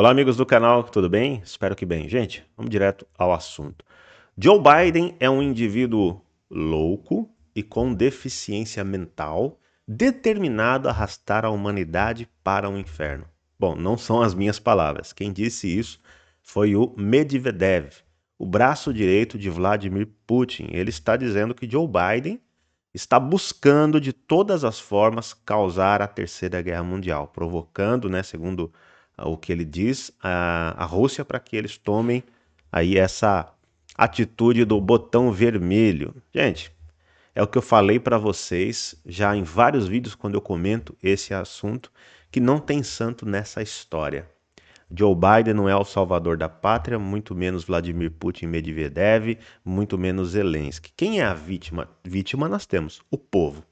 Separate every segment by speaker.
Speaker 1: Olá, amigos do canal, tudo bem? Espero que bem. Gente, vamos direto ao assunto. Joe Biden é um indivíduo louco e com deficiência mental, determinado a arrastar a humanidade para o um inferno. Bom, não são as minhas palavras. Quem disse isso foi o Medvedev, o braço direito de Vladimir Putin. Ele está dizendo que Joe Biden está buscando de todas as formas causar a Terceira Guerra Mundial, provocando, né, segundo o que ele diz à, à Rússia para que eles tomem aí essa atitude do botão vermelho. Gente, é o que eu falei para vocês já em vários vídeos quando eu comento esse assunto, que não tem santo nessa história. Joe Biden não é o salvador da pátria, muito menos Vladimir Putin e Medvedev, muito menos Zelensky. Quem é a vítima? Vítima nós temos, o povo.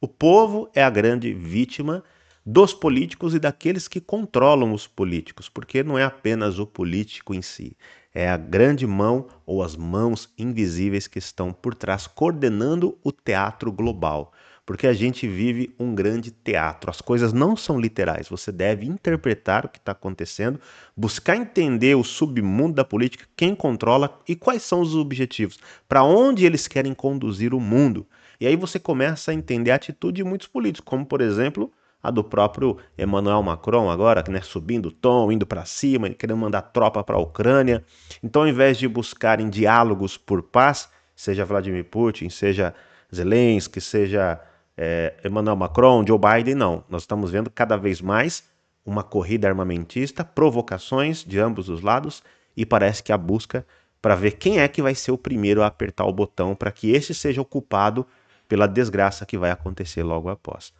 Speaker 1: O povo é a grande vítima dos políticos e daqueles que controlam os políticos, porque não é apenas o político em si, é a grande mão ou as mãos invisíveis que estão por trás coordenando o teatro global. Porque a gente vive um grande teatro. As coisas não são literais. Você deve interpretar o que está acontecendo, buscar entender o submundo da política, quem controla e quais são os objetivos, para onde eles querem conduzir o mundo. E aí você começa a entender a atitude de muitos políticos, como por exemplo a do próprio Emmanuel Macron agora, né, subindo o tom, indo para cima, querendo mandar tropa para a Ucrânia. Então, ao invés de buscarem diálogos por paz, seja Vladimir Putin, seja Zelensky, seja é, Emmanuel Macron, Joe Biden, não. Nós estamos vendo cada vez mais uma corrida armamentista, provocações de ambos os lados e parece que a busca para ver quem é que vai ser o primeiro a apertar o botão para que esse seja ocupado pela desgraça que vai acontecer logo após.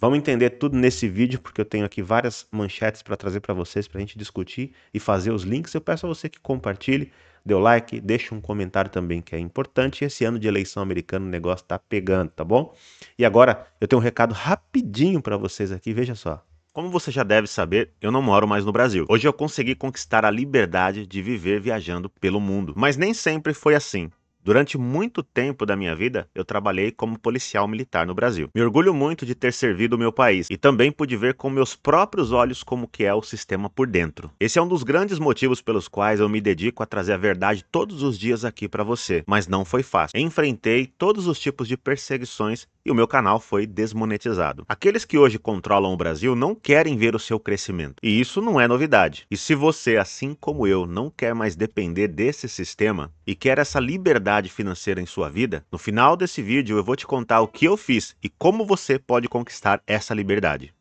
Speaker 1: Vamos entender tudo nesse vídeo, porque eu tenho aqui várias manchetes para trazer para vocês, para a gente discutir e fazer os links. Eu peço a você que compartilhe, dê o like, deixe um comentário também, que é importante. Esse ano de eleição americana o negócio está pegando, tá bom? E agora eu tenho um recado rapidinho para vocês aqui, veja só. Como você já deve saber, eu não moro mais no Brasil. Hoje eu consegui conquistar a liberdade de viver viajando pelo mundo. Mas nem sempre foi assim. Durante muito tempo da minha vida, eu trabalhei como policial militar no Brasil. Me orgulho muito de ter servido o meu país e também pude ver com meus próprios olhos como que é o sistema por dentro. Esse é um dos grandes motivos pelos quais eu me dedico a trazer a verdade todos os dias aqui para você, mas não foi fácil. Enfrentei todos os tipos de perseguições e o meu canal foi desmonetizado. Aqueles que hoje controlam o Brasil não querem ver o seu crescimento, e isso não é novidade. E se você, assim como eu, não quer mais depender desse sistema e quer essa liberdade financeira em sua vida, no final desse vídeo eu vou te contar o que eu fiz e como você pode conquistar essa liberdade.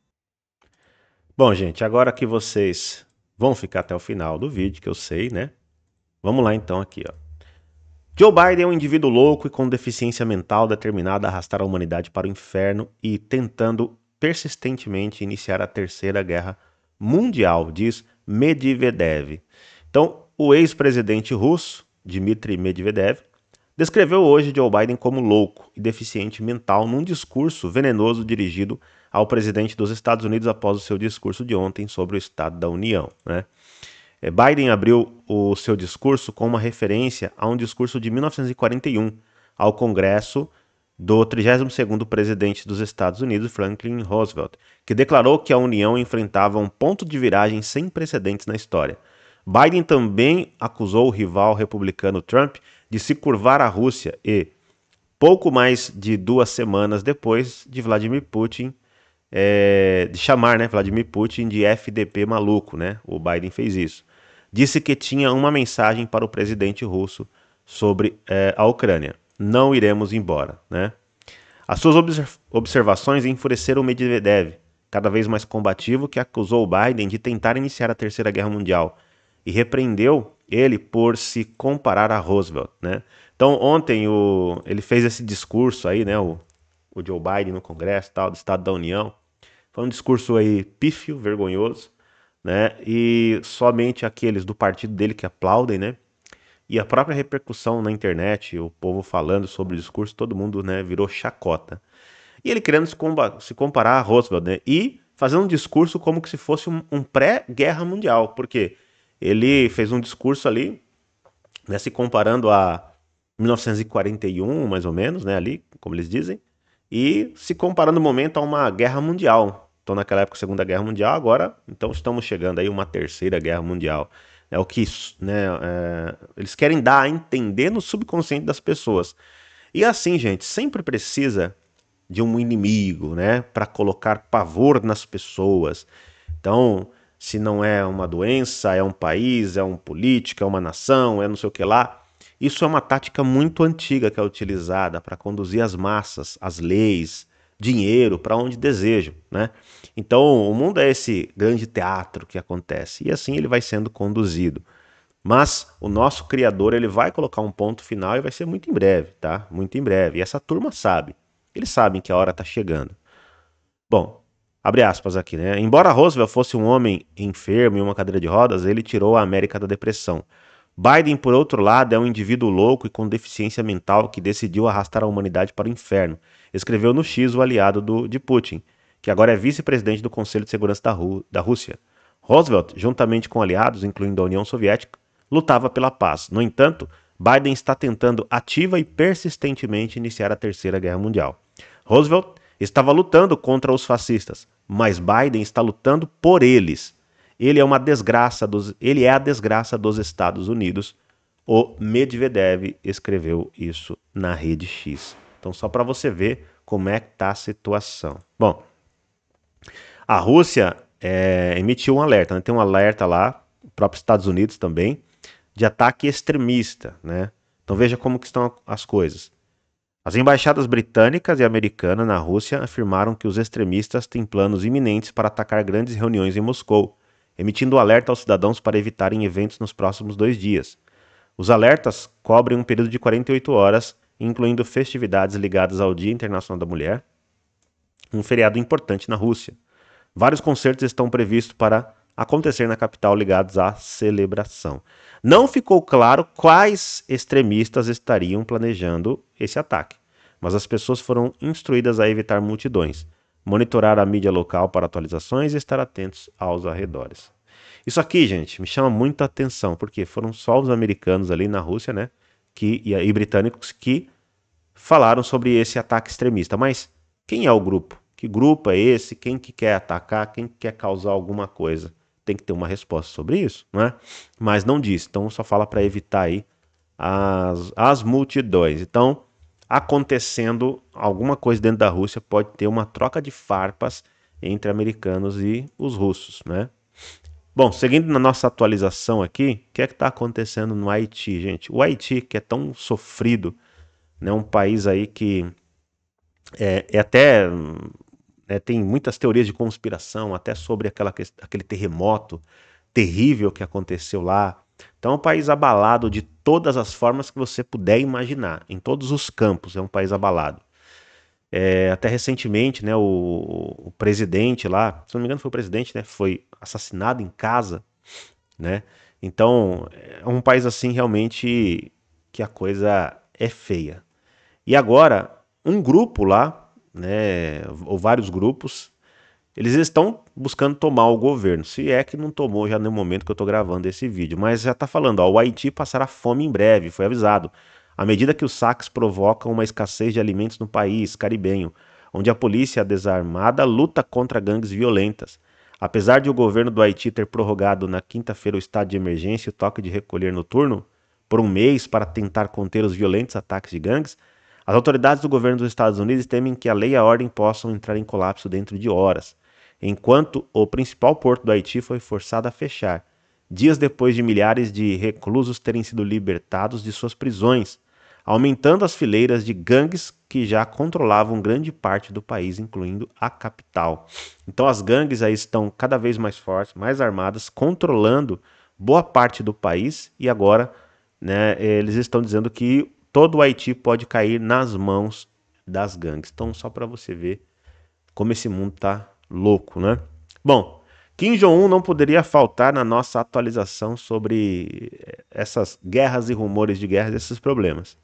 Speaker 1: Bom, gente, agora que vocês vão ficar até o final do vídeo, que eu sei, né? Vamos lá então aqui, ó. Joe Biden é um indivíduo louco e com deficiência mental determinado a arrastar a humanidade para o inferno e tentando persistentemente iniciar a Terceira Guerra Mundial, diz Medvedev. Então, o ex-presidente russo, Dmitry Medvedev, descreveu hoje Joe Biden como louco e deficiente mental num discurso venenoso dirigido ao presidente dos Estados Unidos após o seu discurso de ontem sobre o Estado da União. Né? É, Biden abriu o seu discurso com uma referência a um discurso de 1941 ao Congresso do 32º presidente dos Estados Unidos, Franklin Roosevelt, que declarou que a União enfrentava um ponto de viragem sem precedentes na história. Biden também acusou o rival republicano Trump de se curvar à Rússia e, pouco mais de duas semanas depois de Vladimir Putin é, de chamar né, Vladimir Putin de FDP maluco, né? O Biden fez isso disse que tinha uma mensagem para o presidente russo sobre eh, a Ucrânia. Não iremos embora, né? As suas observações enfureceram Medvedev, cada vez mais combativo, que acusou Biden de tentar iniciar a Terceira Guerra Mundial e repreendeu ele por se comparar a Roosevelt, né? Então ontem o, ele fez esse discurso aí, né? O, o Joe Biden no Congresso, tal, do Estado da União. Foi um discurso aí pífio, vergonhoso, né? E somente aqueles do partido dele que aplaudem, né? E a própria repercussão na internet, o povo falando sobre o discurso, todo mundo, né, virou chacota. E ele querendo se, comparar a Roosevelt, né? E fazendo um discurso como que se fosse um, um pré-guerra mundial, porque ele fez um discurso ali, né, se comparando a 1941, mais ou menos, né, ali, como eles dizem, e se comparando o momento a uma guerra mundial, então, naquela época, Segunda Guerra Mundial, agora, então, estamos chegando aí uma Terceira Guerra Mundial. É o que né, é, eles querem dar a entender no subconsciente das pessoas. E assim, gente, sempre precisa de um inimigo, né, para colocar pavor nas pessoas. Então, se não é uma doença, é um país, é um político, é uma nação, é não sei o que lá. Isso é uma tática muito antiga que é utilizada para conduzir as massas, as leis, dinheiro, para onde desejam, né? Então, o mundo é esse grande teatro que acontece e assim ele vai sendo conduzido. Mas o nosso criador, ele vai colocar um ponto final e vai ser muito em breve, tá? Muito em breve. E essa turma sabe. Eles sabem que a hora tá chegando. Bom, abre aspas aqui, né? Embora Roosevelt fosse um homem enfermo em uma cadeira de rodas, ele tirou a América da depressão. Biden, por outro lado, é um indivíduo louco e com deficiência mental que decidiu arrastar a humanidade para o inferno escreveu no X o aliado do, de Putin, que agora é vice-presidente do Conselho de Segurança da, Ru, da Rússia. Roosevelt, juntamente com aliados, incluindo a União Soviética, lutava pela paz. No entanto, Biden está tentando ativa e persistentemente iniciar a Terceira Guerra Mundial. Roosevelt estava lutando contra os fascistas, mas Biden está lutando por eles. Ele é uma desgraça dos, ele é a desgraça dos Estados Unidos. O Medvedev escreveu isso na rede X. Então, só para você ver como é que está a situação. Bom, a Rússia é, emitiu um alerta, né? tem um alerta lá, próprios Estados Unidos também, de ataque extremista, né? Então veja como que estão as coisas. As embaixadas britânicas e americana na Rússia afirmaram que os extremistas têm planos iminentes para atacar grandes reuniões em Moscou, emitindo alerta aos cidadãos para evitarem eventos nos próximos dois dias. Os alertas cobrem um período de 48 horas incluindo festividades ligadas ao Dia Internacional da Mulher, um feriado importante na Rússia. Vários concertos estão previstos para acontecer na capital ligados à celebração. Não ficou claro quais extremistas estariam planejando esse ataque, mas as pessoas foram instruídas a evitar multidões, monitorar a mídia local para atualizações e estar atentos aos arredores. Isso aqui, gente, me chama muita atenção, porque foram só os americanos ali na Rússia, né? que, e, e britânicos que falaram sobre esse ataque extremista. Mas quem é o grupo? Que grupo é esse? Quem que quer atacar? Quem que quer causar alguma coisa? Tem que ter uma resposta sobre isso, não é? Mas não diz. Então só fala para evitar aí as, as multidões. Então, acontecendo alguma coisa dentro da Rússia, pode ter uma troca de farpas entre americanos e os russos, né? Bom, seguindo na nossa atualização aqui, o que é que está acontecendo no Haiti, gente? O Haiti, que é tão sofrido, né, um país aí que é, é até né, tem muitas teorias de conspiração, até sobre aquela, aquele terremoto terrível que aconteceu lá. Então é um país abalado de todas as formas que você puder imaginar, em todos os campos é um país abalado. É, até recentemente, né, o, o presidente lá, se não me engano foi o presidente, né, foi assassinado em casa, né? Então, é um país assim realmente que a coisa é feia. E agora, um grupo lá, né, ou vários grupos, eles estão buscando tomar o governo. Se é que não tomou já no momento que eu estou gravando esse vídeo, mas já está falando, ó, o Haiti passará fome em breve, foi avisado. À medida que os saques provocam uma escassez de alimentos no país caribenho, onde a polícia desarmada luta contra gangues violentas. Apesar de o governo do Haiti ter prorrogado na quinta-feira o estado de emergência e o toque de recolher noturno por um mês para tentar conter os violentos ataques de gangues, as autoridades do governo dos Estados Unidos temem que a lei e a ordem possam entrar em colapso dentro de horas, enquanto o principal porto do Haiti foi forçado a fechar, dias depois de milhares de reclusos terem sido libertados de suas prisões aumentando as fileiras de gangues que já controlavam grande parte do país, incluindo a capital. Então as gangues aí estão cada vez mais fortes, mais armadas, controlando boa parte do país e agora né, eles estão dizendo que todo o Haiti pode cair nas mãos das gangues. Então só para você ver como esse mundo tá louco, né? Bom, Kim Jong-un não poderia faltar na nossa atualização sobre eh, essas guerras e rumores de guerras, esses problemas.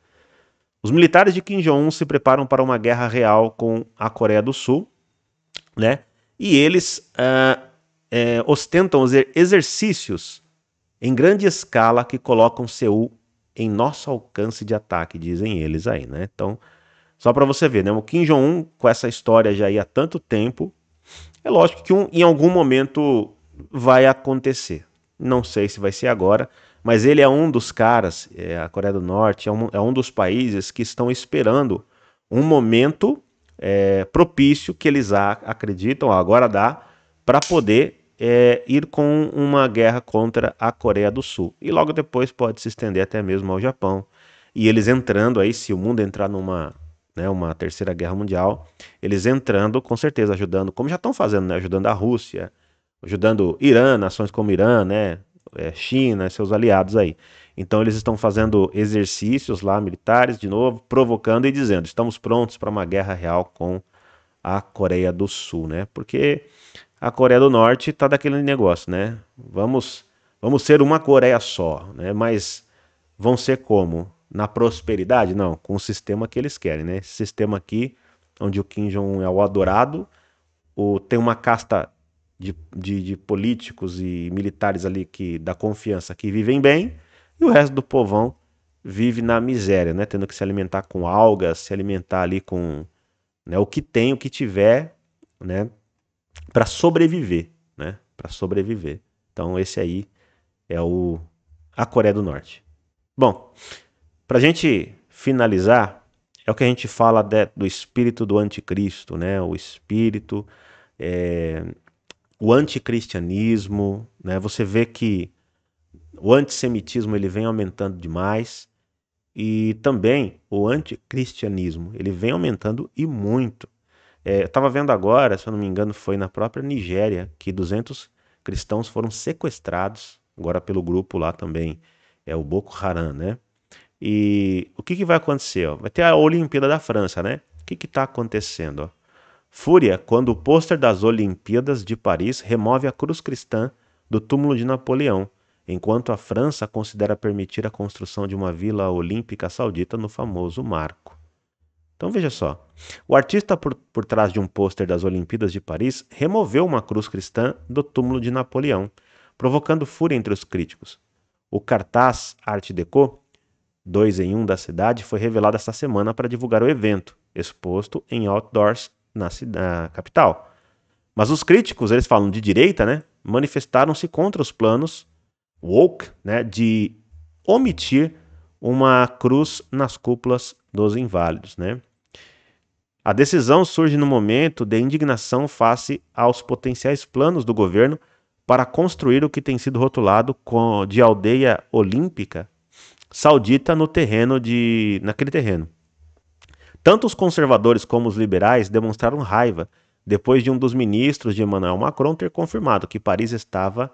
Speaker 1: Os militares de Kim Jong-un se preparam para uma guerra real com a Coreia do Sul, né? E eles uh, uh, ostentam exercícios em grande escala que colocam Seul em nosso alcance de ataque, dizem eles aí, né? Então, só para você ver, né? O Kim Jong-un com essa história já há tanto tempo, é lógico que um, em algum momento vai acontecer. Não sei se vai ser agora, mas ele é um dos caras, é, a Coreia do Norte, é um, é um dos países que estão esperando um momento é, propício que eles a, acreditam, agora dá, para poder é, ir com uma guerra contra a Coreia do Sul. E logo depois pode se estender até mesmo ao Japão. E eles entrando aí, se o mundo entrar numa né, uma terceira guerra mundial, eles entrando, com certeza, ajudando, como já estão fazendo, né, ajudando a Rússia, ajudando Irã, nações como Irã, né, é, China, seus aliados aí. Então eles estão fazendo exercícios lá militares de novo, provocando e dizendo: estamos prontos para uma guerra real com a Coreia do Sul, né? Porque a Coreia do Norte está daquele negócio, né? Vamos, vamos ser uma Coreia só, né? Mas vão ser como? Na prosperidade? Não, com o sistema que eles querem, né? Esse sistema aqui, onde o Kim Jong-un é o adorado, o, tem uma casta de, de, de, políticos e militares ali que da confiança que vivem bem, e o resto do povão vive na miséria, né? Tendo que se alimentar com algas, se alimentar ali com né, o que tem, o que tiver, né? Para sobreviver, né? Para sobreviver. Então esse aí é o a Coreia do Norte. Bom, para a gente finalizar, é o que a gente fala de, do espírito do anticristo, né? O espírito é, o anticristianismo, né? Você vê que o antissemitismo ele vem aumentando demais e também o anticristianismo ele vem aumentando e muito. É, eu estava vendo agora, se eu não me engano, foi na própria Nigéria que 200 cristãos foram sequestrados agora pelo grupo lá também é o Boko Haram, né? E o que, que vai acontecer? Ó? Vai ter a Olimpíada da França, né? O que está acontecendo? Ó? Fúria quando o pôster das Olimpíadas de Paris remove a cruz cristã do túmulo de Napoleão, enquanto a França considera permitir a construção de uma vila olímpica saudita no famoso Marco. Então veja só, o artista por, por trás de um pôster das Olimpíadas de Paris removeu uma cruz cristã do túmulo de Napoleão, provocando fúria entre os críticos. O cartaz Art Deco, dois em um da cidade, foi revelado esta semana para divulgar o evento, exposto em outdoors na, na capital. Mas os críticos, eles falam de direita, né, manifestaram-se contra os planos woke, né, de omitir uma cruz nas cúpulas dos inválidos, né? A decisão surge no momento de indignação face aos potenciais planos do governo para construir o que tem sido rotulado de aldeia olímpica saudita no terreno de naquele terreno. Tanto os conservadores como os liberais demonstraram raiva depois de um dos ministros de Emmanuel Macron ter confirmado que Paris estava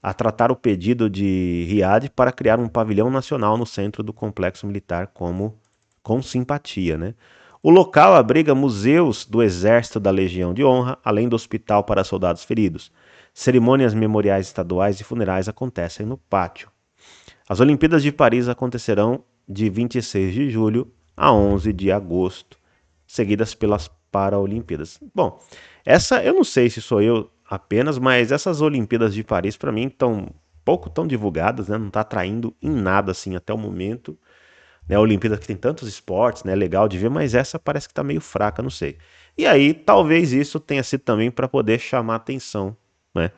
Speaker 1: a tratar o pedido de Riad para criar um pavilhão nacional no centro do complexo militar como com simpatia, né? O local abriga museus do Exército da Legião de Honra, além do hospital para soldados feridos. Cerimônias memoriais estaduais e funerais acontecem no pátio. As Olimpíadas de Paris acontecerão de 26 de julho a 11 de agosto, seguidas pelas Paralimpíadas. Bom, essa eu não sei se sou eu apenas, mas essas Olimpíadas de Paris para mim estão pouco tão divulgadas, né? Não está atraindo em nada assim até o momento. Né, Olimpíada que tem tantos esportes, né? Legal de ver, mas essa parece que está meio fraca, não sei. E aí, talvez isso tenha sido também para poder chamar atenção, né?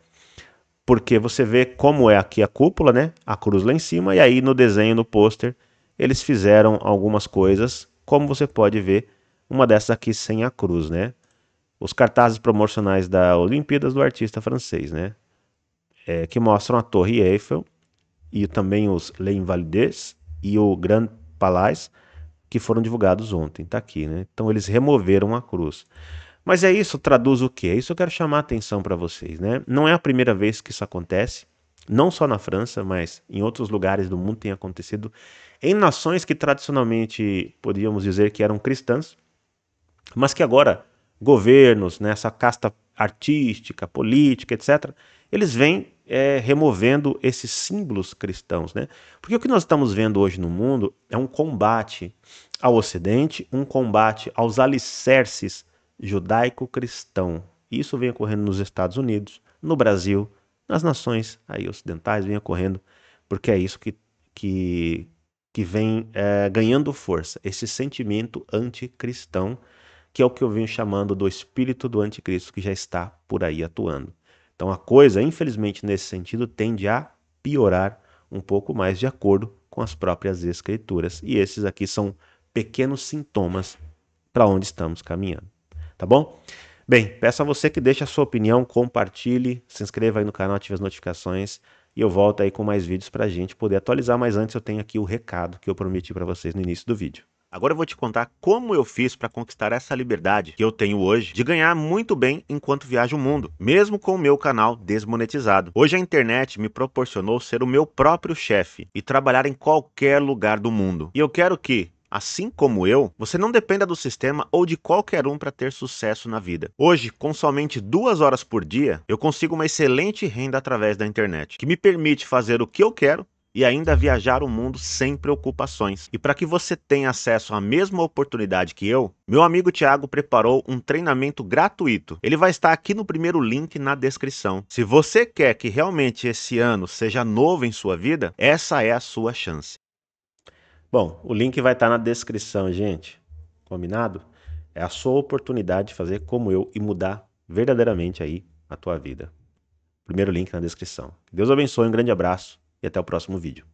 Speaker 1: Porque você vê como é aqui a cúpula, né? A cruz lá em cima e aí no desenho, no pôster, eles fizeram algumas coisas, como você pode ver, uma dessas aqui sem a cruz, né? Os cartazes promocionais da Olimpíadas do artista francês, né? É, que mostram a Torre Eiffel e também os Les Invalides e o Grand Palais, que foram divulgados ontem, tá aqui, né? Então eles removeram a cruz. Mas é isso, traduz o quê? É isso que eu quero chamar a atenção para vocês, né? Não é a primeira vez que isso acontece não só na França, mas em outros lugares do mundo tem acontecido, em nações que tradicionalmente podíamos dizer que eram cristãs, mas que agora governos, né, casta artística, política, etc., eles vêm é, removendo esses símbolos cristãos. Né? Porque o que nós estamos vendo hoje no mundo é um combate ao Ocidente, um combate aos alicerces judaico-cristão. Isso vem ocorrendo nos Estados Unidos, no Brasil, nas nações aí ocidentais vêm ocorrendo, porque é isso que, que, que vem é, ganhando força, esse sentimento anticristão, que é o que eu venho chamando do espírito do anticristo que já está por aí atuando. Então a coisa, infelizmente, nesse sentido, tende a piorar um pouco mais de acordo com as próprias escrituras. E esses aqui são pequenos sintomas para onde estamos caminhando. Tá bom? Bem, peço a você que deixe a sua opinião, compartilhe, se inscreva aí no canal, ative as notificações e eu volto aí com mais vídeos para a gente poder atualizar, mas antes eu tenho aqui o recado que eu prometi para vocês no início do vídeo. Agora eu vou te contar como eu fiz para conquistar essa liberdade que eu tenho hoje de ganhar muito bem enquanto viajo o mundo, mesmo com o meu canal desmonetizado. Hoje a internet me proporcionou ser o meu próprio chefe e trabalhar em qualquer lugar do mundo. E eu quero que Assim como eu, você não dependa do sistema ou de qualquer um para ter sucesso na vida. Hoje, com somente duas horas por dia, eu consigo uma excelente renda através da internet, que me permite fazer o que eu quero e ainda viajar o mundo sem preocupações. E para que você tenha acesso à mesma oportunidade que eu, meu amigo Thiago preparou um treinamento gratuito. Ele vai estar aqui no primeiro link na descrição. Se você quer que realmente esse ano seja novo em sua vida, essa é a sua chance. Bom, o link vai estar tá na descrição, gente. Combinado? É a sua oportunidade de fazer como eu e mudar verdadeiramente aí a tua vida. Primeiro link na descrição. Deus abençoe, um grande abraço e até o próximo vídeo.